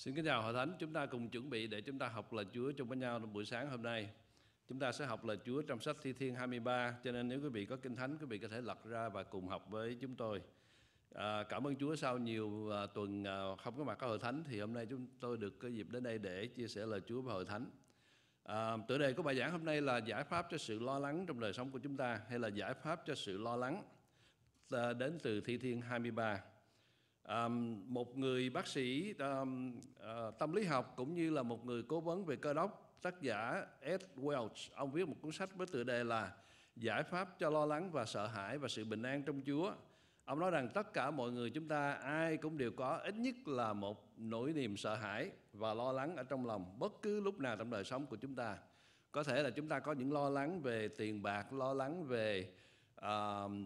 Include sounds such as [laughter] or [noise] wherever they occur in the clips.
Xin kính chào Hội Thánh, chúng ta cùng chuẩn bị để chúng ta học lời Chúa chung với nhau trong buổi sáng hôm nay. Chúng ta sẽ học lời Chúa trong sách Thi Thiên 23, cho nên nếu quý vị có Kinh Thánh, quý vị có thể lật ra và cùng học với chúng tôi. À, cảm ơn Chúa sau nhiều à, tuần à, không có mặt có Hội Thánh thì hôm nay chúng tôi được có dịp đến đây để chia sẻ lời Chúa với Hội Thánh. À, tựa đề của bài giảng hôm nay là giải pháp cho sự lo lắng trong đời sống của chúng ta hay là giải pháp cho sự lo lắng à, đến từ Thi Thiên 23 um, một người bác sĩ um, uh, tâm lý học cũng như là một người cố vấn về cơ đốc tác giả Ed Welch ông viết một cuốn sách với tựa đề là giải pháp cho lo lắng và sợ hãi và sự bình an trong Chúa ông nói rằng tất cả mọi người chúng ta ai cũng đều có ít nhất là một nỗi niềm sợ hãi và lo lắng ở trong lòng bất cứ lúc nào trong đời sống của chúng ta có thể là chúng ta có những lo lắng về tiền bạc lo lắng về uh,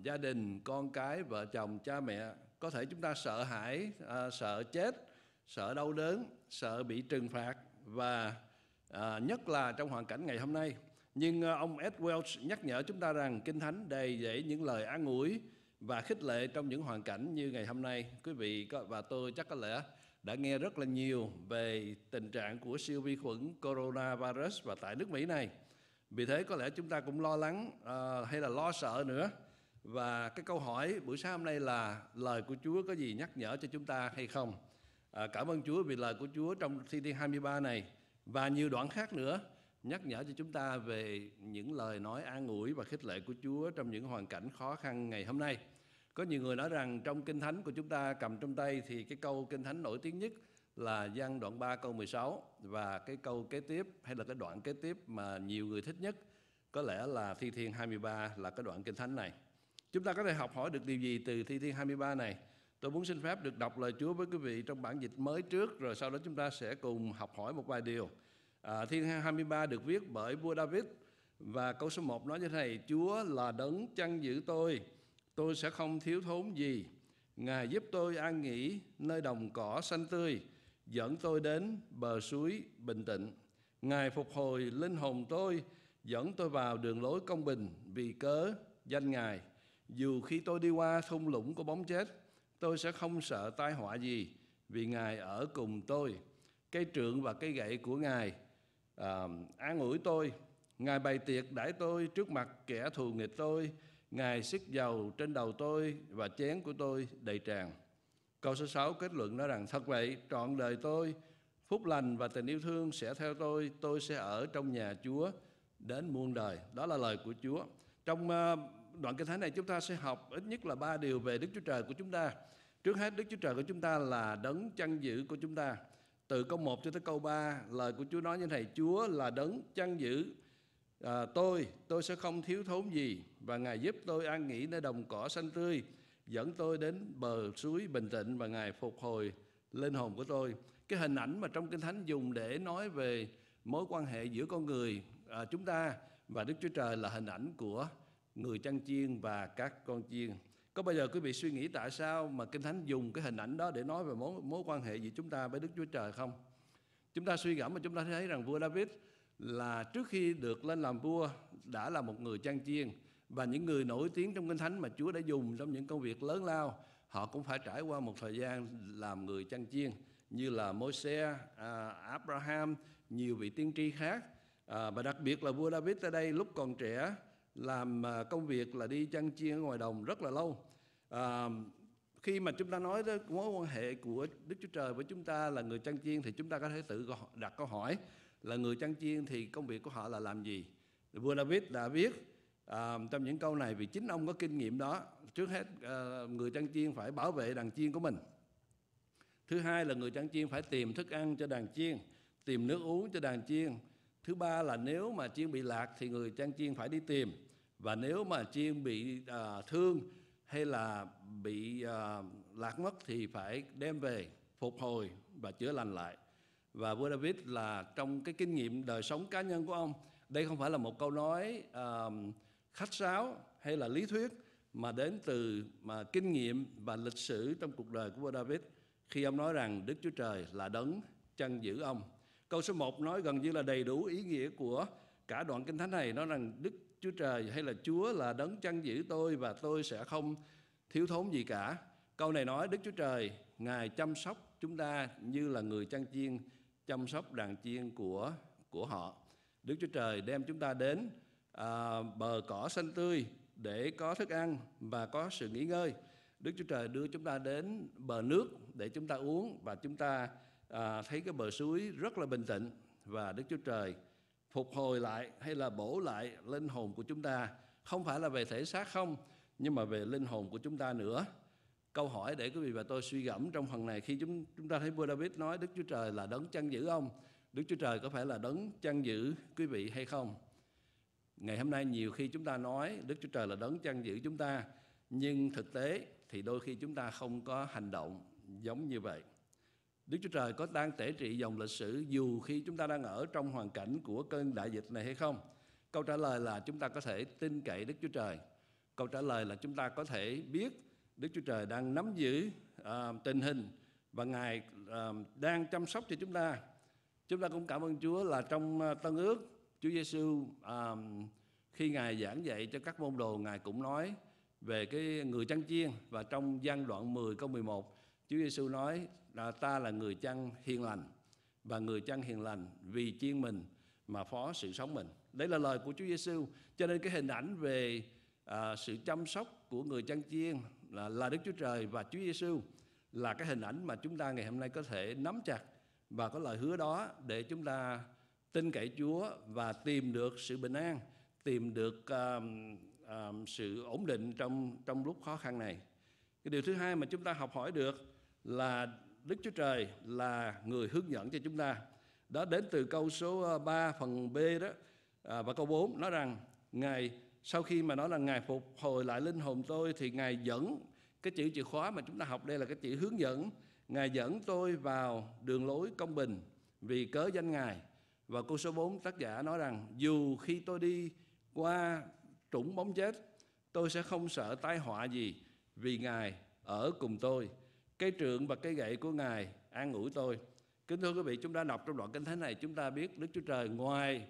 gia đình con cái vợ chồng cha mẹ có thể chúng ta sợ hãi à, sợ chết sợ đau đớn sợ bị trừng phạt và à, nhất là trong hoàn cảnh ngày hôm nay nhưng à, ông Ed Welch nhắc nhở chúng ta rằng Kinh Thánh đầy dẫy những lời an ủi và khích lệ trong những hoàn cảnh như ngày hôm nay. Quý vị và tôi chắc có lẽ đã nghe rất là nhiều về tình trạng của siêu vi khuẩn coronavirus và tại nước Mỹ này. Vì thế có lẽ chúng ta cũng lo lắng uh, hay là lo sợ nữa và cái câu hỏi buổi sáng hôm nay là lời của Chúa có gì nhắc nhở cho chúng ta hay không? À, cảm ơn Chúa vì lời của Chúa trong thi CD 23 này và nhiều đoạn khác nữa nhắc nhở cho chúng ta về những lời nói an ủi và khích lệ của Chúa trong những hoàn cảnh khó khăn ngày hôm nay. Có nhiều người nói rằng trong Kinh Thánh của chúng ta cầm trong tay thì cái câu Kinh Thánh nổi tiếng nhất là gian đoạn 3 câu 16 và cái câu kế tiếp hay là cái đoạn kế tiếp mà nhiều người thích nhất có lẽ là Thi Thiên 23 là cái đoạn Kinh Thánh này. Chúng ta có thể học hỏi được điều gì từ Thi Thiên 23 này? Tôi muốn xin phép được đọc lời Chúa với quý vị trong bản dịch mới trước, rồi sau đó chúng ta sẽ cùng học hỏi một vài điều. À, Thi Thiên 23 được viết bởi vua David và câu số 1 nói như thế này, Chúa là đấng chăn giữ tôi, tôi sẽ không thiếu thốn gì. Ngài giúp tôi an nghỉ nơi đồng cỏ xanh tươi, dẫn tôi đến bờ suối bình tĩnh. Ngài phục hồi linh hồn tôi, dẫn tôi vào đường lối công bình vì cớ danh Ngài. Dù khi tôi đi qua thung lũng của bóng chết, tôi sẽ không sợ tai họa gì vì Ngài ở cùng tôi. Cây trượng và cây gậy của Ngài à, an ủi tôi. Ngài bày tiệc đãi tôi trước mặt kẻ thù nghịch tôi. Ngài xích dầu trên đầu tôi và chén của tôi đầy tràn. Câu số 6 kết luận nói rằng thật vậy, trọn đời tôi, phúc lành và tình yêu thương sẽ theo tôi, tôi sẽ ở trong nhà Chúa đến muôn đời. Đó là lời của Chúa. Trong uh, đoạn kinh thánh này chúng ta sẽ học ít nhất là ba điều về Đức Chúa Trời của chúng ta. Trước hết Đức Chúa Trời của chúng ta là đấng chăn giữ của chúng ta. Từ câu 1 cho tới câu 3, lời của Chúa nói như này, Chúa là đấng chăn giữ à, tôi, tôi sẽ không thiếu thốn gì và Ngài giúp tôi an nghỉ nơi đồng cỏ xanh tươi, dẫn tôi đến bờ suối bình tĩnh và Ngài phục hồi linh hồn của tôi. Cái hình ảnh mà trong Kinh Thánh dùng để nói về mối quan hệ giữa con người à, chúng ta và Đức Chúa Trời là hình ảnh của người chăn chiên và các con chiên. Có bao giờ quý vị suy nghĩ tại sao mà Kinh Thánh dùng cái hình ảnh đó để nói về mối, mối quan hệ giữa chúng ta với Đức Chúa Trời không? Chúng ta suy gẫm mà chúng ta thấy rằng vua David là trước khi được lên làm vua đã là một người chăn chiên và những người nổi tiếng trong Kinh Thánh mà Chúa đã dùng trong những công việc lớn lao họ cũng phải trải qua một thời gian làm người chăn chiên như là moses, se à, Abraham, nhiều vị tiên tri khác à, và đặc biệt là vua David ở đây lúc còn trẻ làm à, công việc là đi chăn chiên ở ngoài đồng rất là lâu. À, khi mà chúng ta nói đến mối quan hệ của Đức Chúa Trời với chúng ta là người chăn chiên thì chúng ta có thể tự đặt câu hỏi là người chăn chiên thì công việc của họ là làm gì? Vua David đã viết à, trong những câu này vì chính ông có kinh nghiệm đó. Trước hết à, người chăn chiên phải bảo vệ đàn chiên của mình. Thứ hai là người chăn chiên phải tìm thức ăn cho đàn chiên, tìm nước uống cho đàn chiên. Thứ ba là nếu mà chiên bị lạc thì người chăn chiên phải đi tìm và nếu mà chiên bị à, thương hay là bị à, lạc mất thì phải đem về phục hồi và chữa lành lại và vua David là trong cái kinh nghiệm đời sống cá nhân của ông đây không phải là một câu nói à, khách sáo hay là lý thuyết mà đến từ mà kinh nghiệm và lịch sử trong cuộc đời của vua David khi ông nói rằng Đức Chúa Trời là đấng chăn giữ ông. Câu số 1 nói gần như là đầy đủ ý nghĩa của cả đoạn kinh thánh này nói rằng Đức Chúa Trời hay là Chúa là đấng chăn giữ tôi và tôi sẽ không thiếu thốn gì cả. Câu này nói Đức Chúa Trời, Ngài chăm sóc chúng ta như là người chăn chiên chăm sóc đàn chiên của của họ. Đức Chúa Trời đem chúng ta đến à, bờ cỏ xanh tươi để có thức ăn và có sự nghỉ ngơi. Đức Chúa Trời đưa chúng ta đến bờ nước để chúng ta uống và chúng ta à, thấy cái bờ suối rất là bình tĩnh và Đức Chúa Trời phục hồi lại hay là bổ lại linh hồn của chúng ta không phải là về thể xác không nhưng mà về linh hồn của chúng ta nữa câu hỏi để quý vị và tôi suy gẫm trong phần này khi chúng chúng ta thấy vua David nói Đức Chúa Trời là đấng chăn giữ ông Đức Chúa Trời có phải là đấng chăn giữ quý vị hay không ngày hôm nay nhiều khi chúng ta nói Đức Chúa Trời là đấng chăn giữ chúng ta nhưng thực tế thì đôi khi chúng ta không có hành động giống như vậy Đức Chúa Trời có đang tể trị dòng lịch sử dù khi chúng ta đang ở trong hoàn cảnh của cơn đại dịch này hay không? Câu trả lời là chúng ta có thể tin cậy Đức Chúa Trời. Câu trả lời là chúng ta có thể biết Đức Chúa Trời đang nắm giữ uh, tình hình và Ngài uh, đang chăm sóc cho chúng ta. Chúng ta cũng cảm ơn Chúa là trong uh, Tân ước Chúa Giêsu uh, khi Ngài giảng dạy cho các môn đồ Ngài cũng nói về cái người chăn chiên và trong gian đoạn 10 câu 11 Chúa Giêsu nói là ta là người chăn hiền lành và người chăn hiền lành vì chiên mình mà phó sự sống mình. Đấy là lời của Chúa Giêsu. Cho nên cái hình ảnh về à, sự chăm sóc của người chăn chiên là, là Đức Chúa Trời và Chúa Giêsu là cái hình ảnh mà chúng ta ngày hôm nay có thể nắm chặt và có lời hứa đó để chúng ta tin cậy Chúa và tìm được sự bình an, tìm được uh, uh, sự ổn định trong trong lúc khó khăn này. Cái điều thứ hai mà chúng ta học hỏi được là Đức Chúa Trời là người hướng dẫn cho chúng ta. Đó đến từ câu số 3 ờ, phần B đó à, và câu 4 nói rằng Ngài sau khi mà nói là Ngài phục hồi lại linh hồn tôi thì Ngài dẫn cái chữ chìa khóa mà chúng ta học đây là cái chữ hướng dẫn. Ngài dẫn tôi vào đường lối công bình vì cớ danh Ngài. Và câu số 4 tác giả nói rằng dù khi tôi đi qua trũng bóng chết tôi sẽ không sợ tai họa gì vì Ngài ở cùng tôi. Cái trượng và cái gậy của Ngài an ủi tôi. Kính thưa quý vị, chúng ta đọc trong đoạn Kinh Thánh này, chúng ta biết Đức Chúa Trời ngoài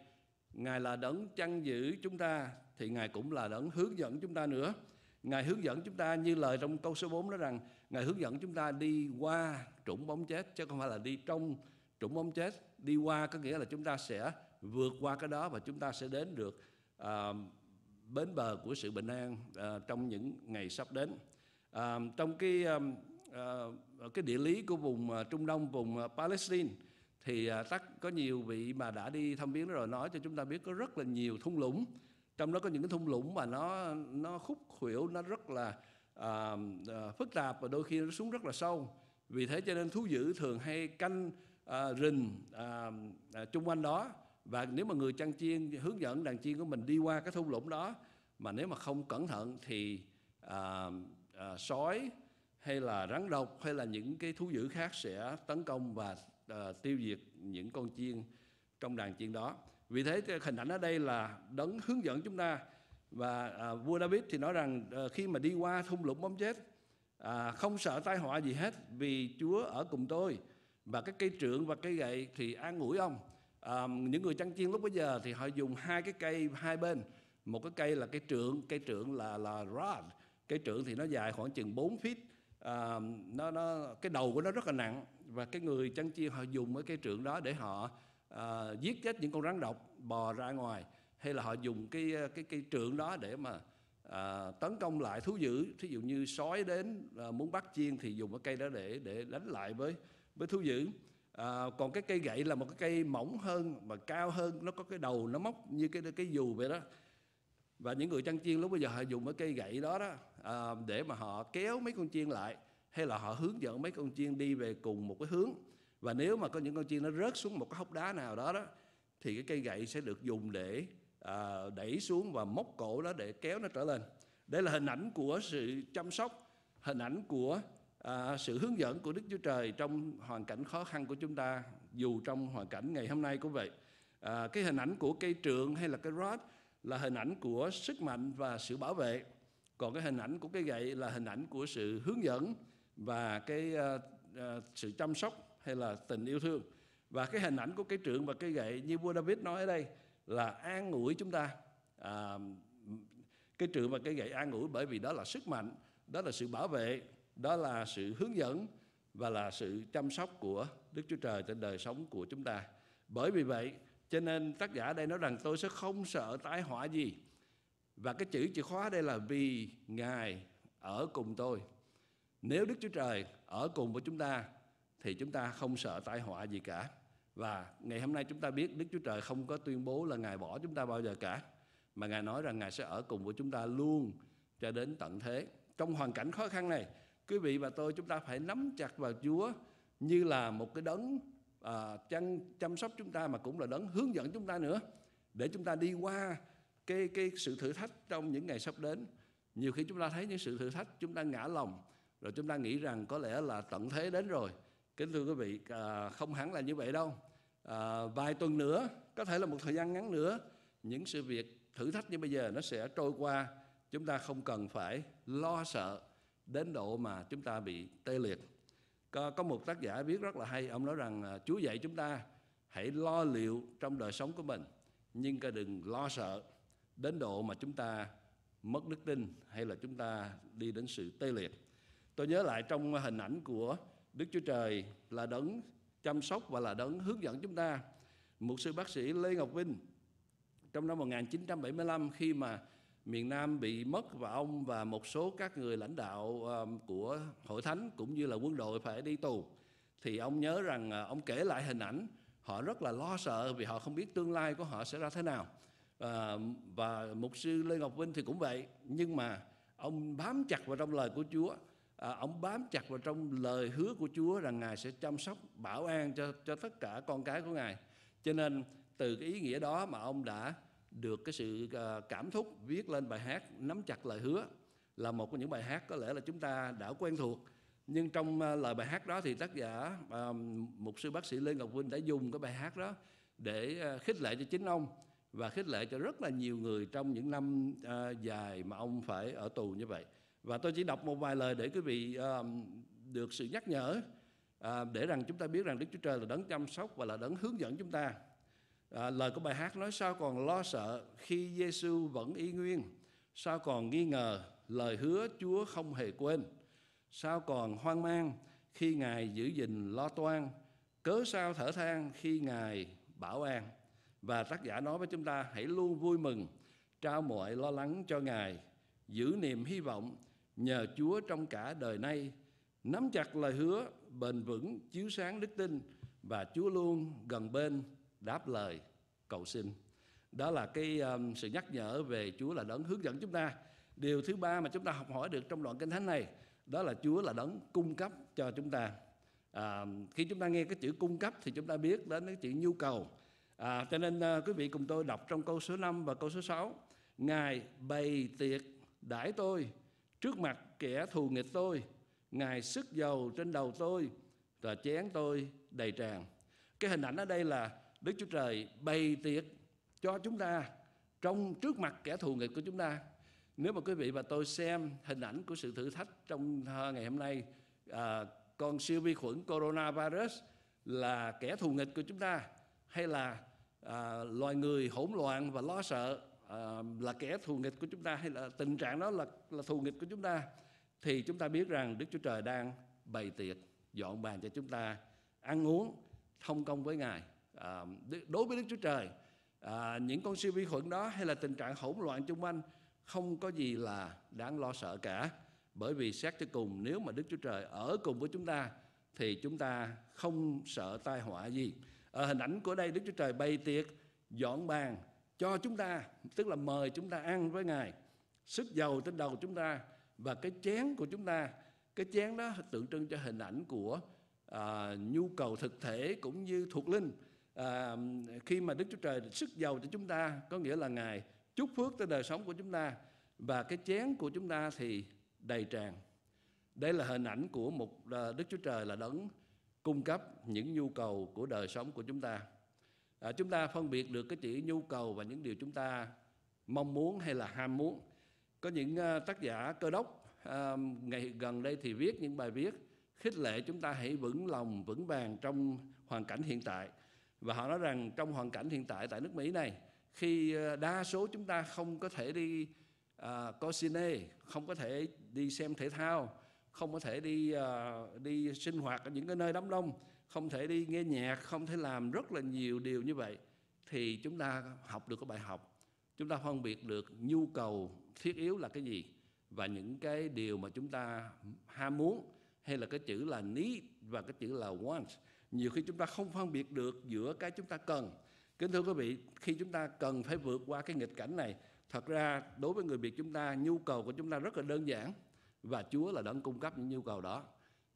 Ngài là đấng chăn giữ chúng ta, thì Ngài cũng là đấng hướng dẫn chúng ta nữa. Ngài hướng dẫn chúng ta như lời trong câu số 4 nói rằng Ngài hướng dẫn chúng ta đi qua trũng bóng chết chứ không phải là đi trong trũng bóng chết. Đi qua có nghĩa là chúng ta sẽ vượt qua cái đó và chúng ta sẽ đến được à, bến bờ của sự bình an à, trong những ngày sắp đến. À, trong cái à, Ờ, cái địa lý của vùng ờ, Trung Đông, vùng ờ, Palestine thì tắc có nhiều vị mà đã đi thăm viếng rồi nói cho chúng ta biết có rất là nhiều thung lũng trong đó có những cái thung lũng mà nó nó khúc khuỷu nó rất là à, à, phức tạp và đôi khi nó xuống rất là sâu vì thế cho nên thú dữ thường hay canh à, rình à, à, chung quanh đó và nếu mà người chăn chiên hướng dẫn đàn chiên của mình đi qua cái thung lũng đó mà nếu mà không cẩn thận thì à, à, sói hay là rắn độc hay là những cái thú dữ khác sẽ tấn công và uh, tiêu diệt những con chiên trong đàn chiên đó. Vì thế hình ảnh ở đây là đấng hướng dẫn chúng ta và uh, vua David thì nói rằng uh, khi mà đi qua thung lũng bóng chết à, không sợ tai họa gì hết vì Chúa ở cùng tôi và cái cây trượng và cây gậy thì an ủi ông à, những người chăn chiên lúc bấy giờ thì họ dùng hai cái cây hai bên một cái cây là cây trượng cây trượng là là rod cây trượng thì nó dài khoảng chừng 4 feet à, nó nó cái đầu của nó rất là nặng và cái người chăn chiên họ dùng cái cây trượng đó để họ à, giết chết những con rắn độc bò ra ngoài hay là họ dùng cái ờ, cái cây trượng đó để mà à, tấn công lại thú dữ thí dụ như sói đến à, muốn bắt chiên thì dùng cái cây đó để để đánh lại với với thú dữ à, còn cái cây gậy là một cái cây mỏng hơn mà cao hơn nó có cái đầu nó móc như cái cái dù vậy đó và những người chăn chiên lúc bây giờ họ dùng cái cây gậy đó đó à, để mà họ kéo mấy con chiên lại hay là họ hướng dẫn mấy con chiên đi về cùng một cái hướng và nếu mà có những con chiên nó rớt xuống một cái hốc đá nào đó đó thì cái cây gậy sẽ được dùng để à, đẩy xuống và móc cổ đó để kéo nó trở lên đây là hình ảnh của sự chăm sóc hình ảnh của à, sự hướng dẫn của Đức Chúa Trời trong hoàn cảnh khó khăn của chúng ta dù trong hoàn cảnh ngày hôm nay cũng vậy à, cái hình ảnh của cây trượng hay là cái rod là hình ảnh của sức mạnh và sự bảo vệ còn cái hình ảnh của cái gậy là hình ảnh của sự hướng dẫn và cái uh, uh, sự chăm sóc hay là tình yêu thương và cái hình ảnh của cái trượng và cái gậy như vua David nói ở đây là an ủi chúng ta à, cái trượng và cái gậy an ủi bởi vì đó là sức mạnh đó là sự bảo vệ đó là sự hướng dẫn và là sự chăm sóc của Đức Chúa Trời trên đời sống của chúng ta bởi vì vậy cho nên tác giả đây nói rằng tôi sẽ không sợ tai họa gì và cái chữ chìa khóa đây là vì ngài ở cùng tôi nếu đức chúa trời ở cùng với chúng ta thì chúng ta không sợ tai họa gì cả và ngày hôm nay chúng ta biết đức chúa trời không có tuyên bố là ngài bỏ chúng ta bao giờ cả mà ngài nói rằng ngài sẽ ở cùng với chúng ta luôn cho đến tận thế trong hoàn cảnh khó khăn này quý vị và tôi chúng ta phải nắm chặt vào chúa như là một cái đấng À, chăm, chăm sóc chúng ta mà cũng là đấng hướng dẫn chúng ta nữa để chúng ta đi qua cái cái sự thử thách trong những ngày sắp đến nhiều khi chúng ta thấy những sự thử thách chúng ta ngã lòng rồi chúng ta nghĩ rằng có lẽ là tận thế đến rồi kính thưa quý vị à, không hẳn là như vậy đâu à, vài tuần nữa có thể là một thời gian ngắn nữa những sự việc thử thách như bây giờ nó sẽ trôi qua chúng ta không cần phải lo sợ đến độ mà chúng ta bị tê liệt có, có một tác giả viết rất là hay ông nói rằng à, Chúa dạy chúng ta hãy lo liệu trong đời sống của mình nhưng đừng lo sợ đến độ mà chúng ta mất đức tin hay là chúng ta đi đến sự tê liệt. Tôi nhớ lại trong hình ảnh của Đức Chúa Trời là đấng chăm sóc và là đấng hướng dẫn chúng ta. Mục sư bác sĩ Lê Ngọc Vinh trong năm 1975 khi mà miền Nam bị mất và ông và một số các người lãnh đạo của hội thánh cũng như là quân đội phải đi tù thì ông nhớ rằng ờ, ông kể lại hình ảnh họ rất là lo sợ vì họ không biết tương lai của họ sẽ ra thế nào à, và mục sư Lê Ngọc Vinh thì cũng vậy nhưng mà ông bám chặt vào trong lời của Chúa à, ông bám chặt vào trong lời hứa của Chúa rằng ngài sẽ chăm sóc bảo an cho cho tất cả con cái của ngài cho nên từ cái ý nghĩa đó mà ông đã được cái sự ờ, cảm thúc viết lên bài hát nắm chặt lời hứa là một trong những bài hát có lẽ là chúng ta đã quen thuộc nhưng trong ờ, lời bài hát đó thì tác giả ờ, mục sư bác sĩ Lê Ngọc Vinh đã dùng cái bài hát đó để khích lệ cho chính ông và khích lệ cho rất là nhiều người trong những năm dài mà ông phải ở tù như vậy và tôi chỉ đọc một vài lời để quý vị được sự nhắc nhở để rằng chúng ta biết rằng Đức Chúa Trời là đấng chăm sóc và là đấng hướng dẫn chúng ta à, lời của bài hát nói sao còn lo sợ khi Giêsu vẫn y nguyên sao còn nghi ngờ lời hứa Chúa không hề quên sao còn hoang mang khi Ngài giữ gìn lo toan cớ sao thở than khi Ngài bảo an và tác giả nói với chúng ta hãy luôn vui mừng trao mọi lo lắng cho Ngài giữ niềm hy vọng nhờ Chúa trong cả đời nay nắm chặt lời hứa bền vững chiếu sáng đức tin và Chúa luôn gần bên đáp lời cầu xin đó là cái um, sự nhắc nhở về Chúa là đấng hướng dẫn chúng ta điều thứ ba mà chúng ta học hỏi được trong đoạn kinh thánh này đó là Chúa là đấng cung cấp cho chúng ta à, khi chúng ta nghe cái chữ cung cấp thì chúng ta biết đến cái chữ nhu cầu à, cho nên à, quý vị cùng tôi đọc trong câu số 5 và câu số 6 Ngài bày tiệc đãi tôi trước mặt kẻ thù nghịch tôi Ngài sức dầu trên đầu tôi và chén tôi đầy tràn cái hình ảnh ở đây là Đức Chúa Trời bày tiệc cho chúng ta trong trước mặt kẻ thù nghịch của chúng ta. Nếu mà quý vị và tôi xem hình ảnh của sự thử thách trong à, ngày hôm nay, à, con siêu vi khuẩn coronavirus là kẻ thù nghịch của chúng ta hay là à, loài người hỗn loạn và lo sợ à, là kẻ thù nghịch của chúng ta hay là tình trạng đó là là thù nghịch của chúng ta thì chúng ta biết rằng Đức Chúa Trời đang bày tiệc dọn bàn cho chúng ta ăn uống thông công với Ngài à, đối với Đức Chúa Trời à, những con siêu vi khuẩn đó hay là tình trạng hỗn loạn chung quanh không có gì là đáng lo sợ cả bởi vì xét cho cùng nếu mà Đức Chúa Trời ở cùng với chúng ta thì chúng ta không sợ tai họa gì ở hình ảnh của đây Đức Chúa Trời bày tiệc dọn bàn cho chúng ta tức là mời chúng ta ăn với Ngài sức dầu trên đầu chúng ta và cái chén của chúng ta cái chén đó tượng trưng cho hình ảnh của à, nhu cầu thực thể cũng như thuộc linh à, khi mà Đức Chúa Trời sức giàu cho chúng ta có nghĩa là Ngài chúc phước tới đời sống của chúng ta và cái chén của chúng ta thì đầy tràn. Đây là hình ảnh của một ờ, Đức Chúa Trời là đấng cung cấp những nhu cầu của đời sống của chúng ta. À, chúng ta phân biệt được cái chỉ nhu cầu và những điều chúng ta mong muốn hay là ham muốn. Có những tác giả cơ đốc à, ngày gần đây thì viết những bài viết khích lệ chúng ta hãy vững lòng vững vàng trong hoàn cảnh hiện tại và họ nói rằng trong hoàn cảnh hiện tại tại nước Mỹ này, khi ờ, đa số chúng ta không có thể đi à, uh, coi cine, không có thể đi xem thể thao, không có thể đi uh, đi sinh hoạt ở những cái nơi đám đông, không thể đi nghe nhạc, không thể làm rất là nhiều điều như vậy, thì chúng ta học được cái bài học, chúng ta phân biệt được nhu cầu thiết yếu là cái gì và những cái điều mà chúng ta ham muốn hay là cái chữ là need và cái chữ là want nhiều khi chúng ta không phân biệt được giữa cái chúng ta cần kính thưa quý vị khi chúng ta cần phải vượt qua cái nghịch cảnh này thật ra đối với người việt chúng ta nhu cầu của chúng ta rất là đơn giản và chúa là đấng cung cấp những nhu cầu đó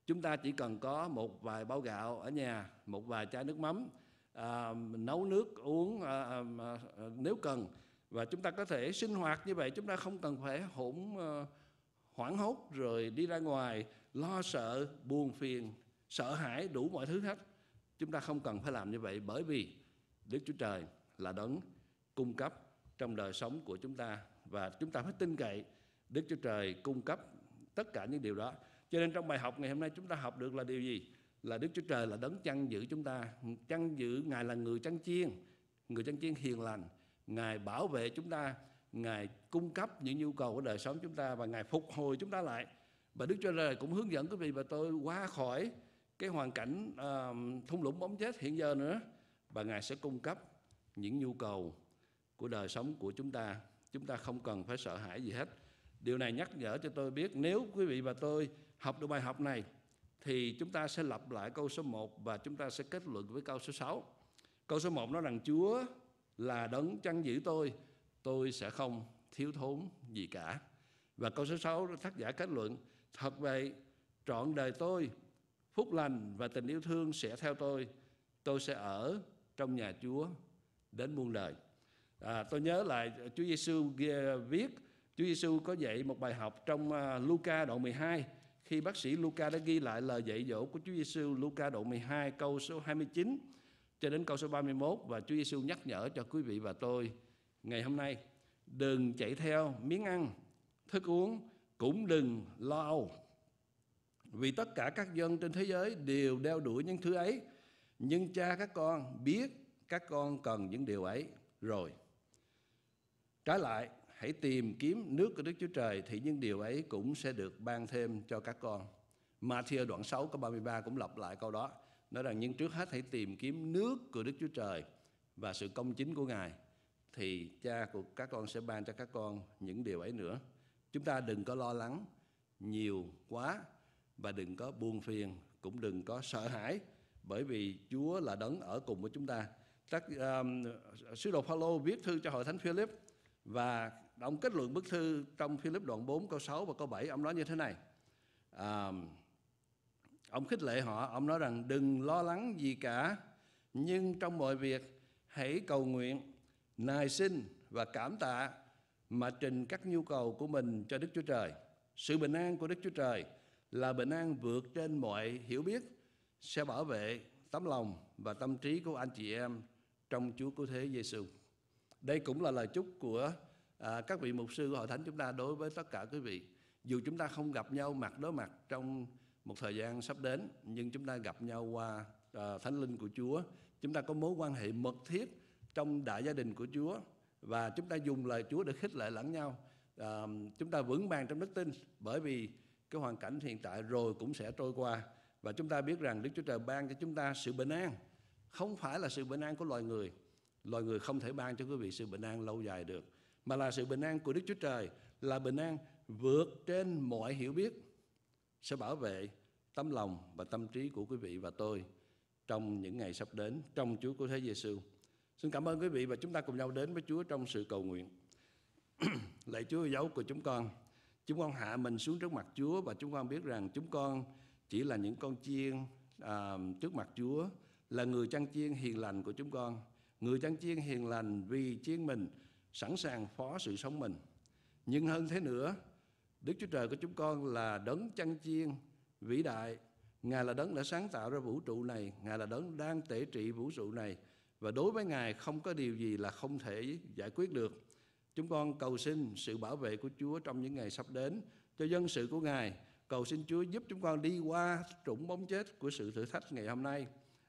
chúng ta chỉ cần có một vài bao gạo ở nhà một vài chai nước mắm à, nấu nước uống à, à, à, nếu cần và chúng ta có thể sinh hoạt như vậy chúng ta không cần phải hỗn à, hoảng hốt rồi đi ra ngoài lo sợ buồn phiền sợ hãi đủ mọi thứ hết Chúng ta không cần phải làm như vậy bởi vì Đức Chúa Trời là đấng cung cấp trong đời sống của chúng ta và chúng ta phải tin cậy Đức Chúa Trời cung cấp tất cả những điều đó. Cho nên trong bài học ngày hôm nay chúng ta học được là điều gì? Là Đức Chúa Trời là đấng chăn giữ chúng ta, chăn giữ Ngài là người chăn chiên, người chăn chiên hiền lành, Ngài bảo vệ chúng ta, Ngài cung cấp những nhu cầu của đời sống chúng ta và Ngài phục hồi chúng ta lại. Và Đức Chúa Trời cũng hướng dẫn quý vị và tôi qua khỏi cái hoàn cảnh uh, thung lũng bóng chết hiện giờ nữa và Ngài sẽ cung cấp những nhu cầu của đời sống của chúng ta. Chúng ta không cần phải sợ hãi gì hết. Điều này nhắc nhở cho tôi biết nếu quý vị và tôi học được bài học này thì chúng ta sẽ lặp lại câu số 1 và chúng ta sẽ kết luận với câu số 6. Câu số 1 nói rằng Chúa là đấng chăn giữ tôi, tôi sẽ không thiếu thốn gì cả. Và câu số 6 tác giả kết luận, thật vậy, trọn đời tôi Phúc lành và tình yêu thương sẽ theo tôi. Tôi sẽ ở trong nhà Chúa đến muôn đời. À, tôi nhớ lại Chúa Giêsu viết Chúa Giêsu có dạy một bài học trong à, Luca đoạn 12 khi bác sĩ Luca đã ghi lại lời dạy dỗ của Chúa Giêsu Luca đoạn 12 câu số 29 cho đến câu số 31 và Chúa Giêsu nhắc nhở cho quý vị và tôi ngày hôm nay đừng chạy theo miếng ăn, thức uống cũng đừng lo âu vì tất cả các dân trên thế giới đều đeo đuổi những thứ ấy, nhưng cha các con biết các con cần những điều ấy rồi. Trái lại, hãy tìm kiếm nước của Đức Chúa Trời thì những điều ấy cũng sẽ được ban thêm cho các con. Matthew đoạn 6 câu 33 cũng lặp lại câu đó, nói rằng nhưng trước hết hãy tìm kiếm nước của Đức Chúa Trời và sự công chính của Ngài thì cha của các con sẽ ban cho các con những điều ấy nữa. Chúng ta đừng có lo lắng nhiều quá và đừng có buồn phiền cũng đừng có sợ hãi bởi vì Chúa là đấng ở cùng với chúng ta. Các um, sứ đồ Phaolô viết thư cho hội thánh Philip và ông kết luận bức thư trong Philip đoạn 4 câu 6 và câu 7 ông nói như thế này. Um, ông khích lệ họ, ông nói rằng đừng lo lắng gì cả, nhưng trong mọi việc hãy cầu nguyện, nài xin và cảm tạ mà trình các nhu cầu của mình cho Đức Chúa Trời. Sự bình an của Đức Chúa Trời là bình an vượt trên mọi hiểu biết sẽ bảo vệ tấm lòng và tâm trí của anh chị em trong Chúa Cứu Thế Giêsu. Đây cũng là lời chúc của à, các vị mục sư của hội thánh chúng ta đối với tất cả quý vị. Dù chúng ta không gặp nhau mặt đối mặt trong một thời gian sắp đến, nhưng chúng ta gặp nhau qua à, thánh linh của Chúa, chúng ta có mối quan hệ mật thiết trong đại gia đình của Chúa và chúng ta dùng lời Chúa để khích lệ lẫn nhau. À, chúng ta vững vàng trong đức tin bởi vì cái hoàn cảnh hiện tại rồi cũng sẽ trôi qua và chúng ta biết rằng Đức Chúa Trời ban cho chúng ta sự bình an không phải là sự bình an của loài người loài người không thể ban cho quý vị sự bình an lâu dài được mà là sự bình an của Đức Chúa Trời là bình an vượt trên mọi hiểu biết sẽ bảo vệ tấm lòng và tâm trí của quý vị và tôi trong những ngày sắp đến trong Chúa của Thế Giêsu. Xin cảm ơn quý vị và chúng ta cùng nhau đến với Chúa trong sự cầu nguyện. [clears throat] Lạy Chúa dấu của chúng con, Chúng con hạ mình xuống trước mặt Chúa và chúng con biết rằng chúng con chỉ là những con chiên à, trước mặt Chúa, là người chăn chiên hiền lành của chúng con. Người chăn chiên hiền lành vì chiên mình sẵn sàng phó sự sống mình. Nhưng hơn thế nữa, Đức Chúa Trời của chúng con là đấng chăn chiên vĩ đại. Ngài là đấng đã sáng tạo ra vũ trụ này, Ngài là đấng đang tể trị vũ trụ này. Và đối với Ngài không có điều gì là không thể giải quyết được. Chúng con cầu xin sự bảo vệ của Chúa trong những ngày sắp đến cho dân sự của Ngài. Cầu xin Chúa giúp chúng con đi qua trũng bóng chết của sự thử thách ngày hôm nay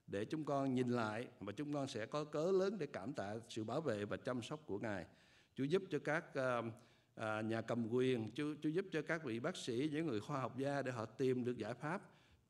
để chúng con nhìn lại và chúng con sẽ có cớ lớn để cảm tạ sự bảo vệ và chăm sóc của Ngài. Chúa giúp cho các ờ, ờ, nhà cầm quyền, Chúa, Chúa giúp cho các vị bác sĩ, những người khoa học gia để họ tìm được giải pháp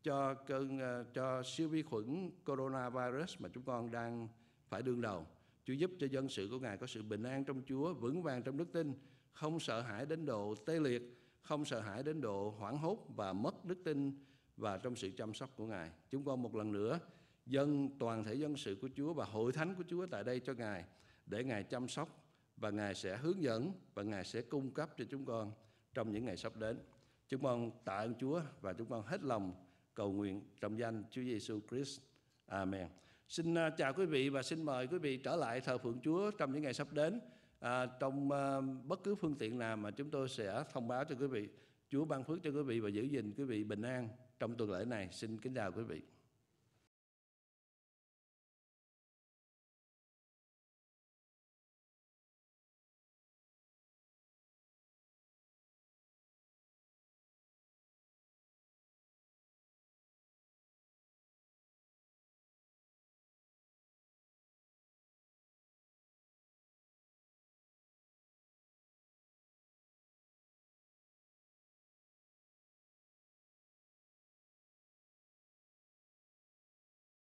cho cơn ờ, cho siêu vi khuẩn coronavirus mà chúng con đang phải đương đầu. Chúa giúp cho dân sự của Ngài có sự bình an trong Chúa, vững vàng trong đức tin, không sợ hãi đến độ tê liệt, không sợ hãi đến độ hoảng hốt và mất đức tin và trong sự chăm sóc của Ngài. Chúng con một lần nữa dân toàn thể dân sự của Chúa và hội thánh của Chúa tại đây cho Ngài để Ngài chăm sóc và Ngài sẽ hướng dẫn và Ngài sẽ cung cấp cho chúng con trong những ngày sắp đến. Chúng con tạ ơn Chúa và chúng con hết lòng cầu nguyện trong danh Chúa Giêsu Christ. Amen. Xin à, chào quý vị và xin mời quý vị trở lại thờ phượng Chúa trong những ngày sắp đến à, trong à, bất cứ phương tiện nào mà chúng tôi sẽ thông báo cho quý vị. Chúa ban phước cho quý vị và giữ gìn quý vị bình an trong tuần lễ này. Xin kính chào quý vị.